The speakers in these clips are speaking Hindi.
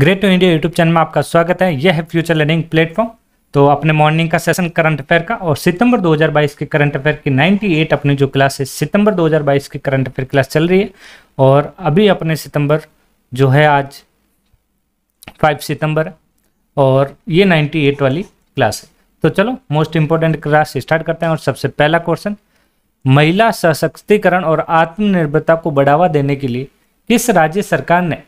great to India YouTube channel में आपका स्वागत है यह है फ्यूचर लर्निंग प्लेटफॉर्म तो अपने मॉर्निंग का सेशन करंट अफेयर का और सितंबर 2022 के करंट अफेयर की 98 अपनी जो क्लास है सितंबर 2022 की करंट अफेयर क्लास चल रही है और अभी अपने सितंबर जो है आज 5 सितंबर और ये 98 वाली क्लास है तो चलो मोस्ट इंपॉर्टेंट क्लास स्टार्ट करते हैं और सबसे पहला क्वेश्चन महिला सशक्तिकरण और आत्मनिर्भरता को बढ़ावा देने के लिए किस राज्य सरकार ने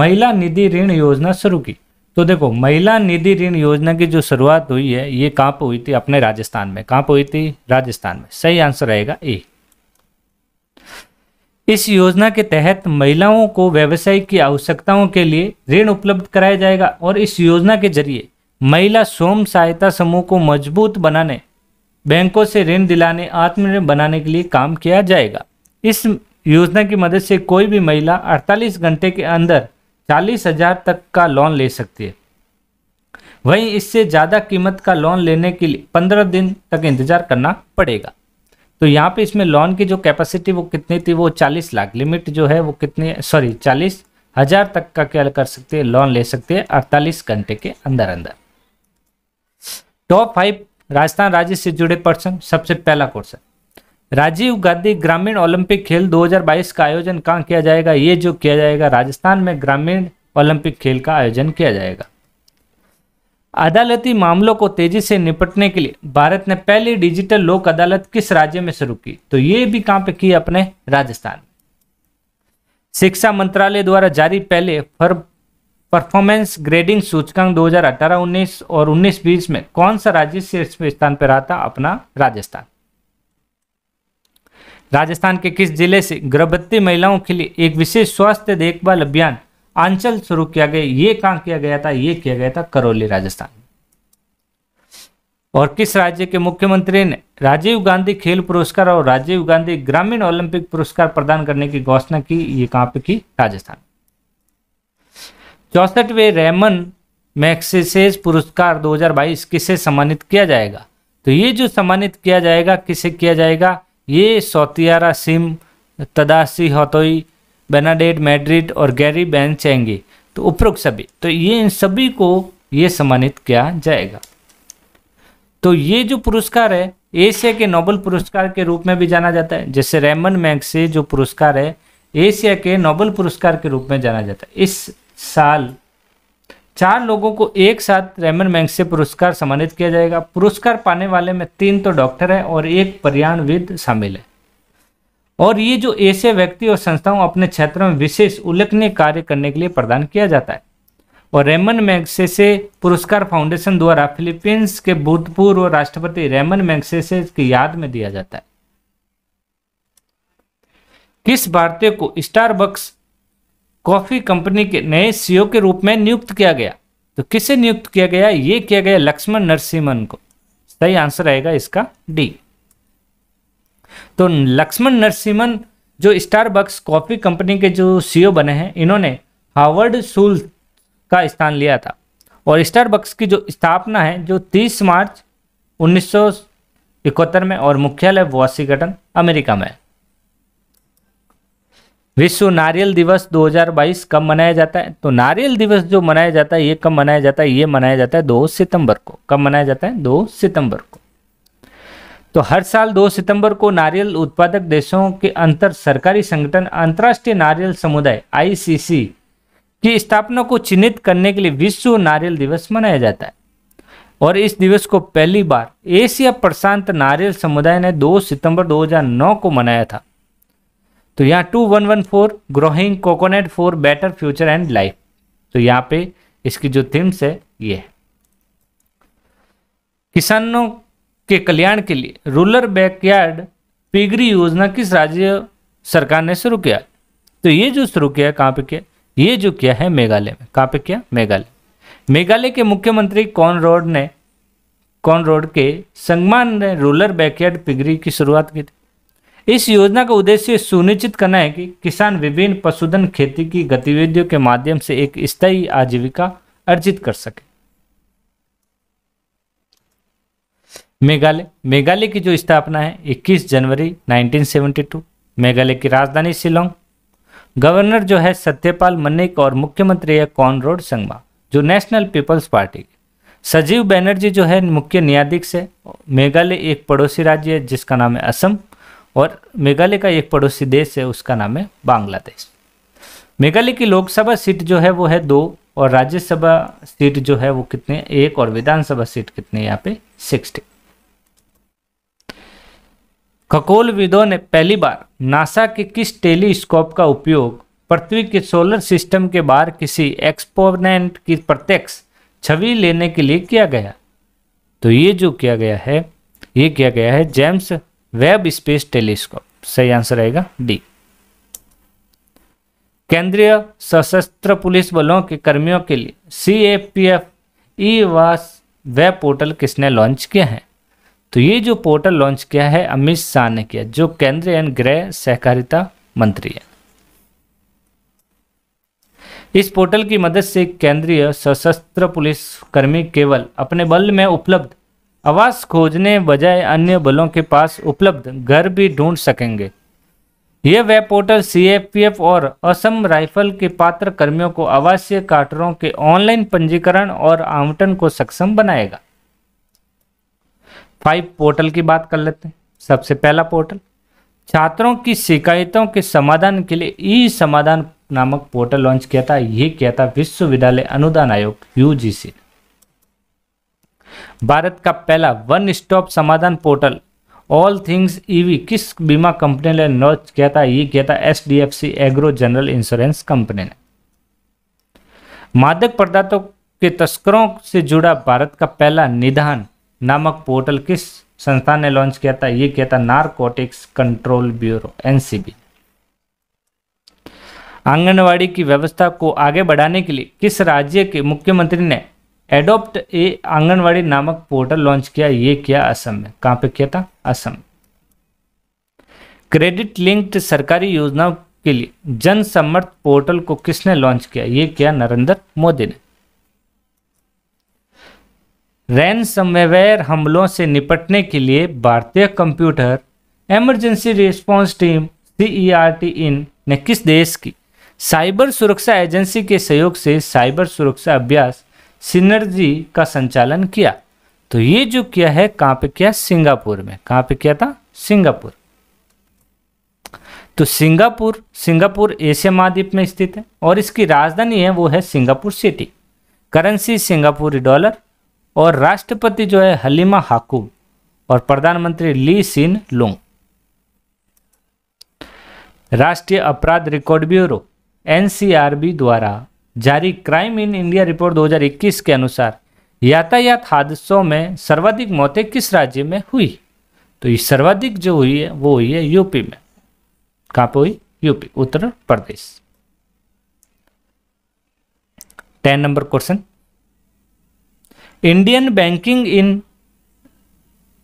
महिला निधि ऋण योजना शुरू की तो देखो महिला निधि ऋण योजना की जो शुरुआत हुई है ये कहाँ पर हुई थी अपने राजस्थान में कहाँ पर हुई थी राजस्थान में सही आंसर रहेगा ए इस योजना के तहत महिलाओं को व्यवसाय की आवश्यकताओं के लिए ऋण उपलब्ध कराया जाएगा और इस योजना के जरिए महिला स्वयं सहायता समूह को मजबूत बनाने बैंकों से ऋण दिलाने आत्मनिर्भर बनाने के लिए काम किया जाएगा इस योजना की मदद से कोई भी महिला 48 घंटे के अंदर चालीस हजार तक का लोन ले सकती है वहीं इससे ज़्यादा कीमत का लोन लेने के लिए पंद्रह दिन तक इंतज़ार करना पड़ेगा तो यहाँ पे इसमें लोन की जो कैपेसिटी वो कितनी थी वो चालीस लाख लिमिट जो है वो कितनी सॉरी चालीस हज़ार तक का क्या कर सकते हैं लोन ले सकते हैं अड़तालीस घंटे के अंदर अंदर टॉप फाइव राजस्थान राज्य से जुड़े पर्सन सबसे पहला क्वेश्चन राजीव गांधी ग्रामीण ओलंपिक खेल 2022 का आयोजन कहाँ किया जाएगा ये जो किया जाएगा राजस्थान में ग्रामीण ओलंपिक खेल का आयोजन किया जाएगा अदालती मामलों को तेजी से निपटने के लिए भारत ने पहली डिजिटल लोक अदालत किस राज्य में शुरू की तो ये भी कहाँ पे की अपने राजस्थान शिक्षा मंत्रालय द्वारा जारी पहले फर परफॉर्मेंस ग्रेडिंग सूचकांक 2018-19 और 19-20 में कौन सा राज्य शीर्ष स्थान पर रहा था अपना राजस्थान राजस्थान के किस जिले से गर्भवती महिलाओं के लिए एक विशेष स्वास्थ्य देखभाल अभियान आंचल शुरू किया गया ये कहा किया गया था ये किया गया था करौली राजस्थान और किस राज्य के मुख्यमंत्री ने राजीव गांधी खेल पुरस्कार और राजीव गांधी ग्रामीण ओलंपिक पुरस्कार प्रदान करने की घोषणा की ये कहां पे की राजस्थान चौसठवें रेमन मैक्सेस पुरस्कार 2022 किसे सम्मानित किया जाएगा तो ये जो सम्मानित किया जाएगा किसे किया जाएगा ये Sotheara Chhim Tadashi Hattori Bernadette Madrid और गैरी बैन चेंगे तो उपरोक्त सभी तो ये इन सभी को ये सम्मानित किया जाएगा तो ये जो पुरस्कार है एशिया के नोबल पुरस्कार के रूप में भी जाना जाता है जैसे रेमन से जो पुरस्कार है एशिया के नोबल पुरस्कार के रूप में जाना जाता है इस साल चार लोगों को एक साथ रेमन मैंग से पुरस्कार सम्मानित किया जाएगा पुरस्कार पाने वाले में तीन तो डॉक्टर हैं और एक पर्यावरणविद शामिल है और ये जो ऐसे व्यक्ति और संस्थाओं अपने क्षेत्र में विशेष उल्लेखनीय कार्य करने के लिए प्रदान किया जाता है और रेमन मैग्से से पुरस्कार फाउंडेशन द्वारा फिलीपींस के भूतपूर्व राष्ट्रपति रेमन मैग्सेसे की याद में दिया जाता है किस भारतीय को स्टारबक्स कॉफी कंपनी के नए सीईओ के रूप में नियुक्त किया गया तो किसे नियुक्त किया गया ये किया गया लक्ष्मण नरसिम्हन को सही आंसर आएगा इसका डी तो लक्ष्मण नरसिम्हन जो स्टारबक्स कॉफी कंपनी के जो सीईओ बने हैं इन्होंने हार्वर्ड सुल का स्थान लिया था और स्टारबक्स की जो स्थापना है जो 30 मार्च उन्नीस में और मुख्यालय वॉशिंगटन अमेरिका में विश्व नारियल दिवस 2022 कब मनाया जाता है तो नारियल दिवस जो मनाया जाता है ये कब मनाया जाता है ये मनाया जाता है 2 सितंबर को कब मनाया जाता है 2 सितंबर को तो हर साल 2 सितंबर को नारियल उत्पादक देशों के अंतर सरकारी संगठन अंतर्राष्ट्रीय नारियल समुदाय आईसीसी की स्थापना को चिन्हित करने के लिए विश्व नारियल दिवस मनाया जाता है और इस दिवस को पहली बार एशिया प्रशांत नारियल समुदाय ने 2 सितंबर 2009 को मनाया था तो यहाँ two one one four growing coconut for better future and life तो यहाँ पे इसकी जो थीम्स है ये है किसानों के कल्याण के लिए रूरल बैकयार्ड पिगरी योजना किस राज्य सरकार ने शुरू किया तो ये जो शुरू किया है कहाँ पे किया ये जो किया है मेघालय में कहाँ पे किया मेघालय मेघालय के मुख्यमंत्री कौन रोड ने कौन रोड के संगमान ने रूरल बैकयार्ड पिगरी की शुरुआत की थी इस योजना का उद्देश्य सुनिश्चित करना है कि किसान विभिन्न पशुधन खेती की गतिविधियों के माध्यम से एक स्थायी आजीविका अर्जित कर सके मेघालय मेघालय की जो स्थापना है 21 जनवरी 1972 मेघालय की राजधानी शिलोंग गवर्नर जो है सत्यपाल मलिक और मुख्यमंत्री है कॉनरोड संगमा जो नेशनल पीपल्स पार्टी सजीव बैनर्जी जो है मुख्य न्यायाधीश है मेघालय एक पड़ोसी राज्य है जिसका नाम है असम और मेघालय का एक पड़ोसी देश है उसका नाम है बांग्लादेश मेघालय की लोकसभा सीट जो है वो है दो और राज्यसभा सीट जो है वो कितने एक और विधानसभा सीट कितने यहाँ पे सिक्सटी खगोलविदों ने पहली बार नासा के किस टेलीस्कोप का उपयोग पृथ्वी के सोलर सिस्टम के बाहर किसी एक्सपोनेंट की प्रत्यक्ष छवि लेने के लिए किया गया तो ये जो किया गया है ये किया गया है जेम्स वेब स्पेस टेलीस्कोप सही आंसर रहेगा डी केंद्रीय सशस्त्र पुलिस बलों के कर्मियों के लिए सी ए पी एफ ई वास वेब पोर्टल किसने लॉन्च किया है तो ये जो पोर्टल लॉन्च किया है अमित शाह ने किया जो केंद्रीय एंड गृह सहकारिता मंत्री है इस पोर्टल की मदद से केंद्रीय सशस्त्र पुलिस कर्मी केवल अपने बल में उपलब्ध आवास खोजने बजाय अन्य बलों के पास उपलब्ध घर भी ढूंढ सकेंगे यह वेब पोर्टल सीएपीएफ और असम राइफल के पात्र कर्मियों को आवासीय काटरों के ऑनलाइन पंजीकरण और आवंटन को सक्षम बनाएगा फाइव पोर्टल की बात कर लेते हैं सबसे पहला पोर्टल छात्रों की शिकायतों के समाधान के लिए ई समाधान नामक पोर्टल लॉन्च किया था यह किया था विश्वविद्यालय अनुदान आयोग यूजीसी भारत का पहला वन स्टॉप समाधान पोर्टल ऑल थिंग्स ईवी किस बीमा कंपनी ने लॉन्च किया था ये किया था एस डी एफ सी एग्रो जनरल इंश्योरेंस कंपनी ने मादक पदार्थों के तस्करों से जुड़ा भारत का पहला निदान नामक पोर्टल किस संस्था ने लॉन्च किया था ये किया था Narcotics Control Bureau NCB anganwadi की व्यवस्था को आगे बढ़ाने के लिए किस राज्य के मुख्यमंत्री ने एडोप्ट ए आंगनवाड़ी नामक पोर्टल लॉन्च किया ये किया असम में कहाँ पे किया था असम क्रेडिट लिंक्ड सरकारी योजनाओं के लिए जन समर्थ पोर्टल को किसने लॉन्च किया ये किया नरेंद्र मोदी ने रैन समवेयर हमलों से निपटने के लिए भारतीय computer emergency response team CERT In ने किस देश की साइबर सुरक्षा एजेंसी के सहयोग से साइबर सुरक्षा अभ्यास सिनर्जी का संचालन किया तो ये जो किया है कहां पे किया सिंगापुर में कहां पे किया था सिंगापुर तो सिंगापुर सिंगापुर एशिया महाद्वीप में स्थित है और इसकी राजधानी है वो है सिंगापुर सिटी करेंसी सिंगापुरी डॉलर और राष्ट्रपति जो है हलीमा हाकुम और प्रधानमंत्री ली सिन लोंग राष्ट्रीय अपराध रिकॉर्ड ब्यूरो एनसीआरबी द्वारा जारी क्राइम इन इंडिया रिपोर्ट 2021 के अनुसार यातायात हादसों में सर्वाधिक मौतें किस राज्य में हुई तो ये सर्वाधिक जो हुई है वो हुई है यूपी में कहाँ पर हुई UP Uttar Pradesh ten number question Indian banking in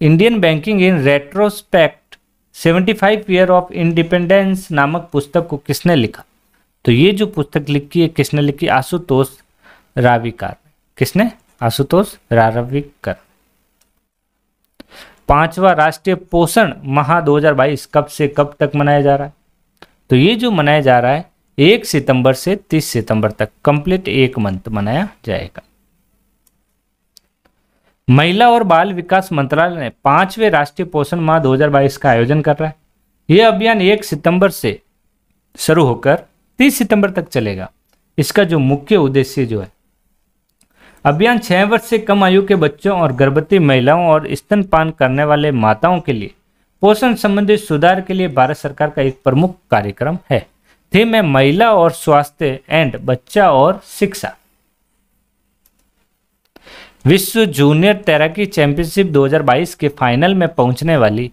Indian banking in retrospect 75 year of independence नामक पुस्तक को किसने लिखा तो ये जो पुस्तक लिखी है किसने लिखी आशुतोष राविकार किसने आशुतोष रारविकर पांचवा राष्ट्रीय पोषण माह 2022 कब से कब तक मनाया जा रहा है तो ये जो मनाया जा रहा है एक सितंबर से तीस सितंबर तक कंप्लीट एक मंथ मनाया जाएगा महिला और बाल विकास मंत्रालय ने पांचवें राष्ट्रीय पोषण माह 2022 का आयोजन कर रहा है यह अभियान एक सितंबर से शुरू होकर तीस सितंबर तक चलेगा इसका जो मुख्य उद्देश्य जो है अभियान छः वर्ष से कम आयु के बच्चों और गर्भवती महिलाओं और स्तनपान करने वाले माताओं के लिए पोषण संबंधी सुधार के लिए भारत सरकार का एक प्रमुख कार्यक्रम है थीम है महिला और स्वास्थ्य एंड बच्चा और शिक्षा विश्व जूनियर तैराकी चैंपियनशिप 2022 के फाइनल में पहुंचने वाली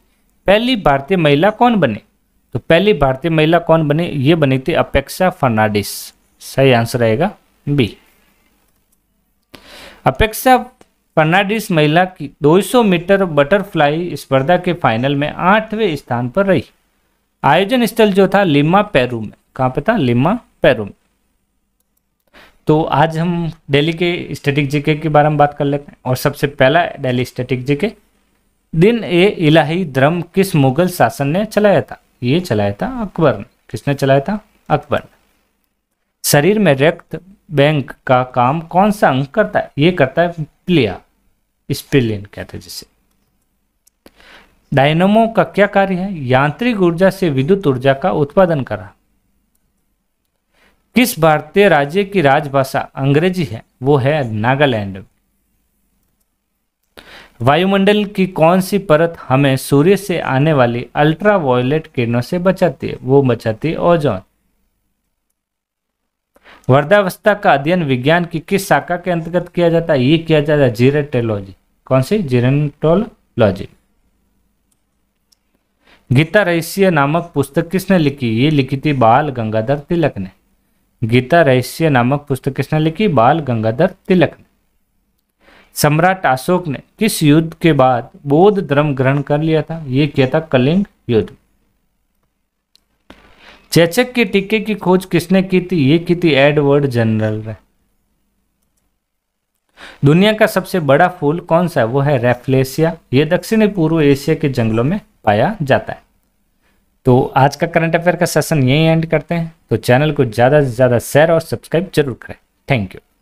पहली भारतीय महिला कौन बने तो पहली भारतीय महिला कौन बनी ये बनी थी अपेक्षा फर्नाडिस सही आंसर रहेगा बी अपेक्षा फर्नाडिस महिला की 200 मीटर बटरफ्लाई स्पर्धा के फाइनल में आठवें स्थान पर रही आयोजन स्थल जो था लिमा पेरू में कहाँ पे था लिमा पेरू में तो आज हम दिल्ली के स्टेटिक जीके के बारे में बात कर लेते हैं और सबसे पहला दिल्ली स्टेटिक जीके दिन ए इलाही धर्म किस मुगल शासन ने चलाया था ये चलाया था अकबर ने किसने चलाया था अकबर ने शरीर में रक्त बैंक का काम कौन सा अंग करता है ये करता है प्लिया स्पिलियन कहते हैं जिसे डायनोमो का क्या कार्य है यांत्रिक ऊर्जा से विद्युत ऊर्जा का उत्पादन करा किस भारतीय राज्य की राजभाषा अंग्रेजी है वो है नागालैंड वायुमंडल की कौन सी परत हमें सूर्य से आने वाली अल्ट्रा वायोलेट किरणों से बचाती है वो बचाती है ओजोन वर्धावस्था का अध्ययन विज्ञान की किस शाखा के अंतर्गत किया जाता है ये किया जाता है जीरेटोलॉजी कौन सी जीरेटोलॉजी गीता रहस्य नामक पुस्तक किसने लिखी ये लिखी थी बाल गंगाधर तिलक ने गीता रहस्य नामक पुस्तक किसने लिखी बाल गंगाधर तिलक ने सम्राट अशोक ने किस युद्ध के बाद बौद्ध धर्म ग्रहण कर लिया था यह किया था कलिंग युद्ध चेचक के टीके की खोज किसने की थी ये की थी एडवर्ड जनरल ने दुनिया का सबसे बड़ा फूल कौन सा है वो है रेफ्लेसिया ये दक्षिणी पूर्व एशिया के जंगलों में पाया जाता है तो आज का करंट अफेयर का सेशन यही एंड करते हैं तो चैनल को ज़्यादा से ज़्यादा शेयर और सब्सक्राइब जरूर करें थैंक यू